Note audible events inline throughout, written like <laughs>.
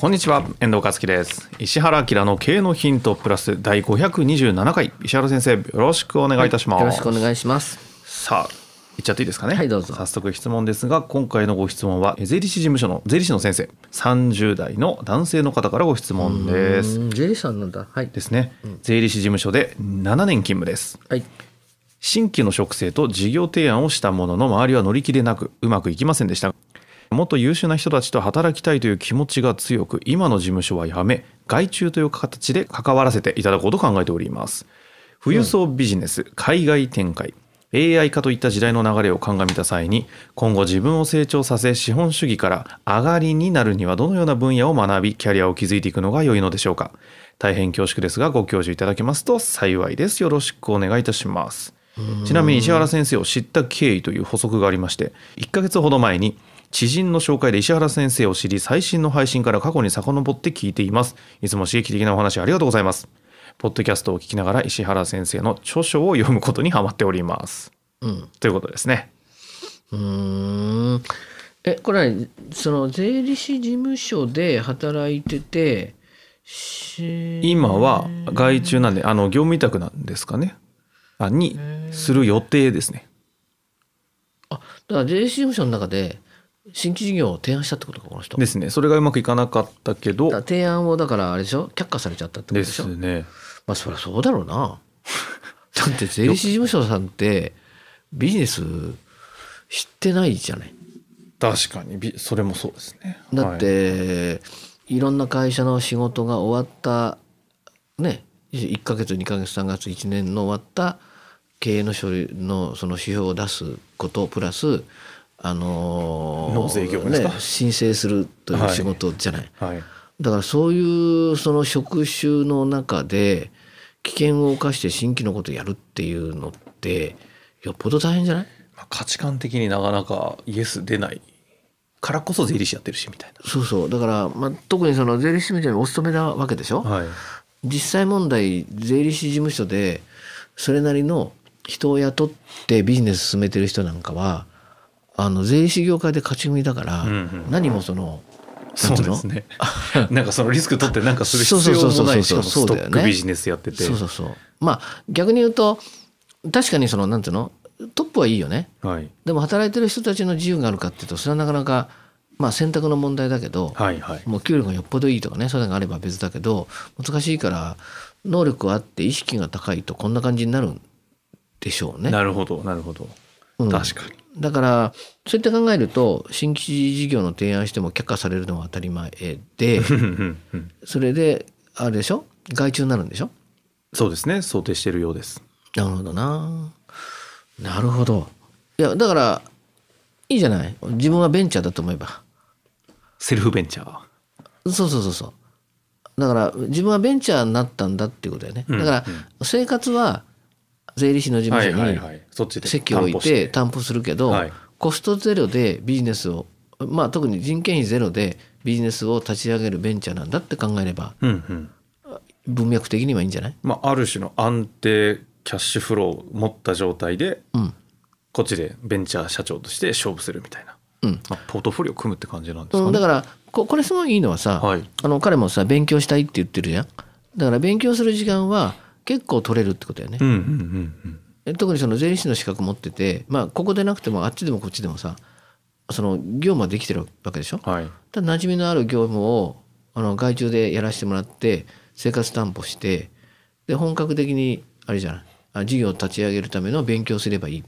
こんにちは遠藤和樹です石原明の経営のヒントプラス第五百二十七回石原先生よろしくお願いいたします、はい、よろしくお願いしますさあ言っちゃっていいですかねはいどうぞ早速質問ですが今回のご質問は税理士事務所の税理士の先生三十代の男性の方からご質問です税理士さんなんだはいですね、税理士事務所で七年勤務ですはい新規の職制と事業提案をしたものの周りは乗り気でなくうまくいきませんでしたもっと優秀な人たちと働きたいという気持ちが強く今の事務所はやめ外注という形で関わらせていただこうと考えております富裕層ビジネス、海外展開 AI 化といった時代の流れを鑑みた際に今後自分を成長させ資本主義から上がりになるにはどのような分野を学びキャリアを築いていくのが良いのでしょうか大変恐縮ですがご教授いただけますと幸いですよろしくお願いいたしますちなみに石原先生を知った経緯という補足がありまして1ヶ月ほど前に知人の紹介で石原先生を知り最新の配信から過去に遡って聞いていますいつも刺激的なお話ありがとうございますポッドキャストを聞きながら石原先生の著書を読むことにハマっております、うん、ということですねうんえこれはその税理士事務所で働いてて今は外注なんであの業務委託なんですかねあにする予定ですねあだから税理士事務所の中で新規事業を提案したってことかこの人ですねそれがうまくいかなかったけど提案をだからあれでしょ却下されちゃったってことでしょですねまあそりゃそうだろうな <laughs> だって税理士事務所さんってビジネス知ってないじゃない確かにそれもそうですねだって、はい、いろんな会社の仕事が終わったね1か月2か月3月1年の終わった経営の書類のその指標を出すことプラスあのー、納税業ね、申請するという仕事じゃない、はいはい、だからそういうその職種の中で危険を冒して新規のことをやるっていうのってよっぽど大変じゃない価値観的になかなかイエス出ないからこそ税理士やってるしみたいなそうそうだから、まあ、特にその税理士みたいにお勤めなわけでしょ、はい、実際問題税理士事務所でそれなりの人を雇ってビジネス進めてる人なんかはあの税理士業界で勝ち組だから、うんうん、何もその。そうですね。<laughs> なんかそのリスク取ってなんかする必要もないし、ストックビジネスやってて。そうそうそう。まあ逆に言うと確かにそのなんていうのトップはいいよね、はい、でも働いてる人たちの自由があるかっていうとそれはなかなか、まあ、選択の問題だけど、はいはい、もう給料がよっぽどいいとかねそういうのがあれば別だけど難しいから能力あって意識が高いとこんな感じになるんでしょうね。なるほどなるほど。うん、確かにだからそうやって考えると新規事業の提案しても却下されるのは当たり前でそれであれでしょ外注になるんでしょそうですね想定してるようですなるほどななるほどいやだからいいじゃない自分はベンチャーだと思えばセルフベンチャーそうそうそうそうだから自分はベンチャーになったんだっていうことだよねだから生活は税理士の事務所に席を置いて担保するけど、コストゼロでビジネスをまあ特に人件費ゼロでビジネスを立ち上げるベンチャーなんだって考えれば、文脈的にはいいんじゃない、まあ、ある種の安定キャッシュフローを持った状態で、こっちでベンチャー社長として勝負するみたいな、うんまあ、ポートフォリオ組むって感じなんですか、ねうん、だからここれすごいいいのはさ、はい、あの彼もさ勉強したいって言ってるじゃんだから勉強する時間は結構取れるってことよね。うんうんうん特にその税理士の資格持ってて、まあ、ここでなくてもあっちでもこっちでもさその業務はできてるわけでしょ。はい、ただ馴染みのある業務をあの外注でやらせてもらって生活担保してで本格的にあれじゃない事業を立ち上げるための勉強すればいいっ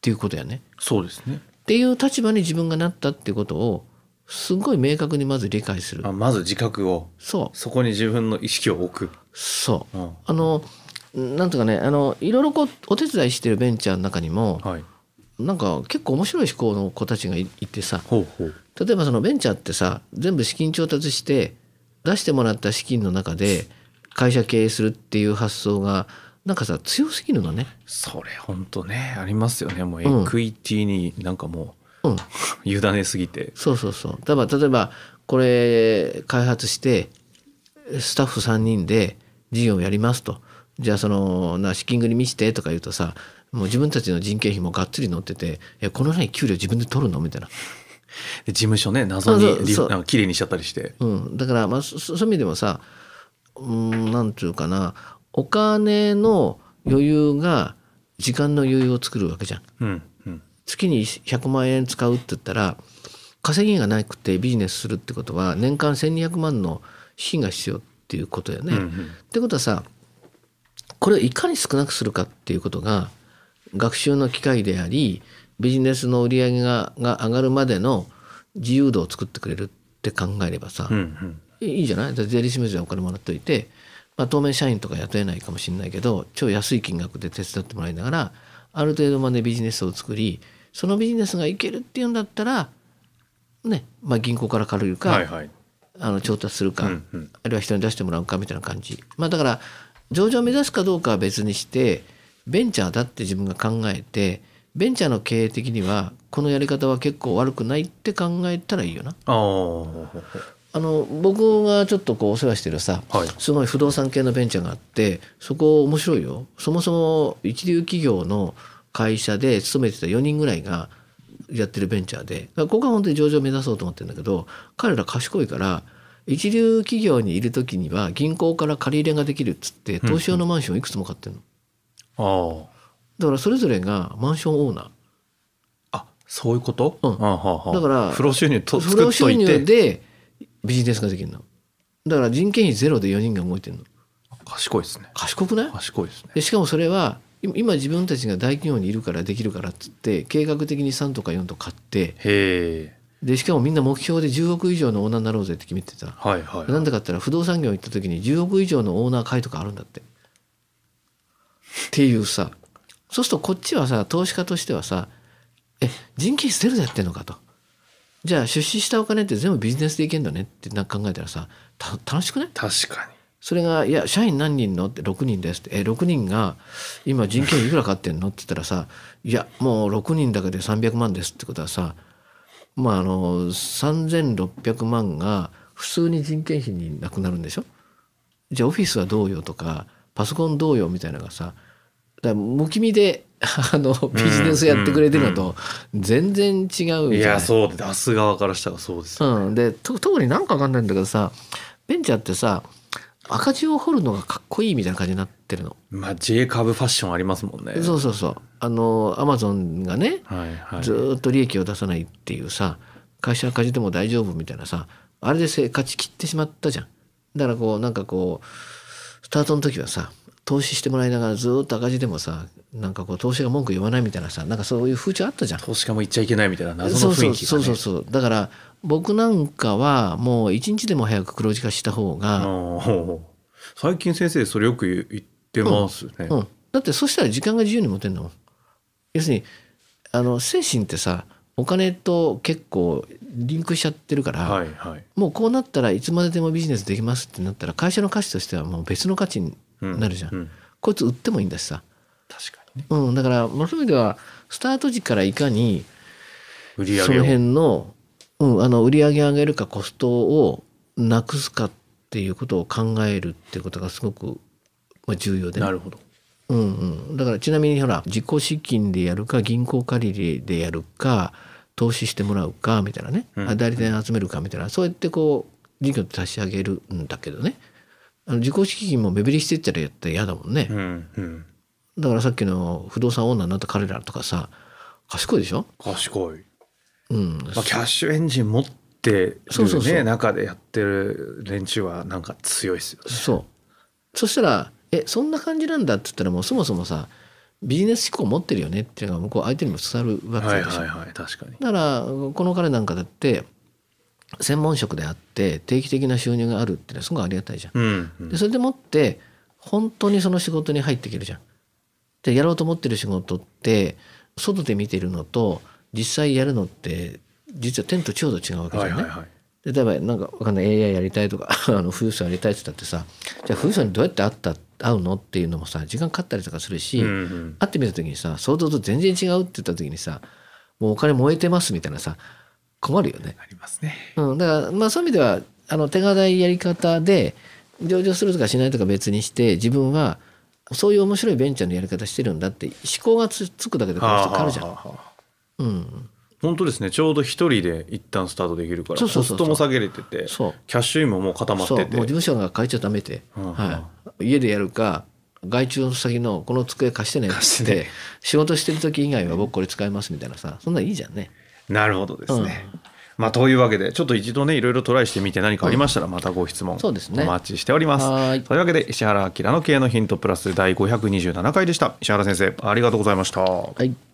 ていうことやね。そうですねっていう立場に自分がなったってことをすごい明確にまず理解する。あまず自覚を。そう。そこに自分の意識を置く。そう。うん、あの、なんとかね、あの、いろいろこう、お手伝いしてるベンチャーの中にも、はい、なんか結構面白い思考の子たちがいてさほうほう、例えばそのベンチャーってさ、全部資金調達して、出してもらった資金の中で会社経営するっていう発想が、なんかさ、強すぎるのね。それ本当ね、ありますよね。もうエクイティになんかもう、うんうん、<laughs> 委ねすぎてそうそうそうだから例えばこれ開発してスタッフ3人で事業をやりますとじゃあそのな資金繰り見してとか言うとさもう自分たちの人件費もがっつり乗ってて「このない給料自分で取るの?」みたいな。事務所ね謎にきれい綺麗にしちゃったりして、うん、だからまあそういう意味でもさうんなんていうかなお金の余裕が時間の余裕を作るわけじゃん、うん、月に100万円使うって言ったら稼ぎがなくてビジネスするってことは年間1,200万の資金が必要っていうことよね。うんうん、ってことはさこれをいかに少なくするかっていうことが学習の機会でありビジネスの売り上げがが上がるまでの自由度を作ってくれるって考えればさ、うんうんいいじゃない税理士名人お金もらっといて、まあ、当面社員とか雇えないかもしれないけど超安い金額で手伝ってもらいながらある程度までビジネスを作りそのビジネスがいけるっていうんだったら、ねまあ、銀行から借りるか、はいはい、あの調達するか、うんうん、あるいは人に出してもらうかみたいな感じ、まあ、だから上場を目指すかどうかは別にしてベンチャーだって自分が考えてベンチャーの経営的にはこのやり方は結構悪くないって考えたらいいよな。あの僕がちょっとこうお世話してるさ、はい、すごい不動産系のベンチャーがあってそこ面白いよ。そもそも一流企業の会社で勤めてた4人ぐらいがやってるベンチャーでここは本当に上場を目指そうと思ってるんだけど彼ら賢いから一流企業にいる時には銀行から借り入れができるっつって投資用のマンションいくつも買ってるの、うんうん、だからそれぞれがマンションオーナーあそういうこと、うん、ははだから不労収入と不労収入でビジネスができるのだから人件費ゼロで4人が動いてるの賢いですね賢くない賢いですねでしかもそれは今自分たちが大企業にいるからできるからっつって計画的に3とか4と買ってでしかもみんな目標で10億以上のオーナーになろうぜって決めてた、はいはい、なんでかって言ったら不動産業行った時に10億以上のオーナー会とかあるんだって。っていうさそうするとこっちはさ投資家としてはさえ人件費ゼロでやってんのかと。じゃあ出資したお金って全部ビジネスでいけんだねってなんか考えたらさ楽しくない確かにそれが「いや社員何人の?」って「6人です」って「え6人が今人件費いくらかってんの?」って言ったらさ「いやもう6人だけで300万です」ってことはさまああの3600万が普通に人件費になくなるんでしょじゃあオフィスはどうよとかパソコンどうよみたいなのがさだむきみで <laughs> あのビジネスやってくれてるのと全然違う、うんうん、いやそう出す側からしたらそうです、ね、うん、で特になんか分かんないんだけどさベンチャーってさ赤字を掘るのがかっこいいみたいな感じになってるの。まあ J カーブファッションありますもんね。そうそうそう。あのアマゾンがね、はいはい、ずっと利益を出さないっていうさ会社赤字でも大丈夫みたいなさあれで勝ち切ってしまったじゃん。だからこうなんかこうスタートの時はさ投資してもらいながらずっと赤字でもさなんかこう投資が文句言わないみたいなさなんかそういう風潮あったじゃん投資家も言っちゃいけないみたいな謎の雰囲気が、ね、そうそうそうだから僕なんかはもう一日でも早く黒字化した方が最近先生それよく言ってますね、うんうん、だってそしたら時間が自由に持てんの要するにあの精神ってさお金と結構リンクしちゃってるから、はいはい、もうこうなったらいつまででもビジネスできますってなったら会社の価値としてはもう別の価値になるじゃん、うんうん、こいつ売ってもいいんだしさ確かに、ね、うん、だからそういう意味ではスタート時からいかにその辺の,、うん、あの売り上げ上げるかコストをなくすかっていうことを考えるっていうことがすごく重要で、ね、なるほどうんうん、だからちなみにほら自己資金でやるか銀行借りでやるか投資してもらうかみたいなね、うん、代理店集めるかみたいなそうやってこう事業立ち上げるんだけどね、あの自己資金も目減りしていったらやったら嫌だもんね、うんうん、だからさっきの不動産オーナーになった彼らとかさ賢いでしょ賢い、うんまあ、キャッシュエンジン持ってる、ね、そうそうそう中でやってる連中はなんか強いですよねそうそしたらえそんな感じなんだって言ったらもうそもそもさビジネス思考持ってるよねっていうのが向こう相手にも伝わるわけですよ、はいはいはい、確かにだからこの彼なんかだって専門職であって定期的な収入があるっていうのはすごいありがたいじゃん。うんうん、でそれでもって本当にその仕事に入っていけるじゃん。でやろうと思ってる仕事って外で見てるのと実際やるのって実は天と地ほど違うわけじゃな、ねはいはいはい、例えばなんかわかんない AI やりたいとか <laughs> あの富裕層やりたいって言ったってさじゃあ富裕層にどうやって会った会うのっていうのもさ時間かかったりとかするし、うんうん、会ってみた時にさ想像と全然違うって言った時にさもうお金燃えてますみたいなさ困るよね。ありますね。うん、だからまあそういう意味ではあの手堅いやり方で上場するとかしないとか別にして自分はそういう面白いベンチャーのやり方してるんだって思考がつつくだけでこの人変わるじゃん。うん、本当ですねちょうど一人で一旦スタートできるからコストも下げれててキャッシュインももう固まっててもう事務所が変えちゃダメで、うんはい、家でやるか外注先のこの机貸してねって仕事してる時以外は僕これ使いますみたいなさそんなんいいじゃんね。なるほどですね。うんまあ、というわけでちょっと一度ねいろいろトライしてみて何かありましたらまたご質問お待ちしております。すね、というわけで石原明の経営のヒントプラス第527回でした石原先生ありがとうございました。はい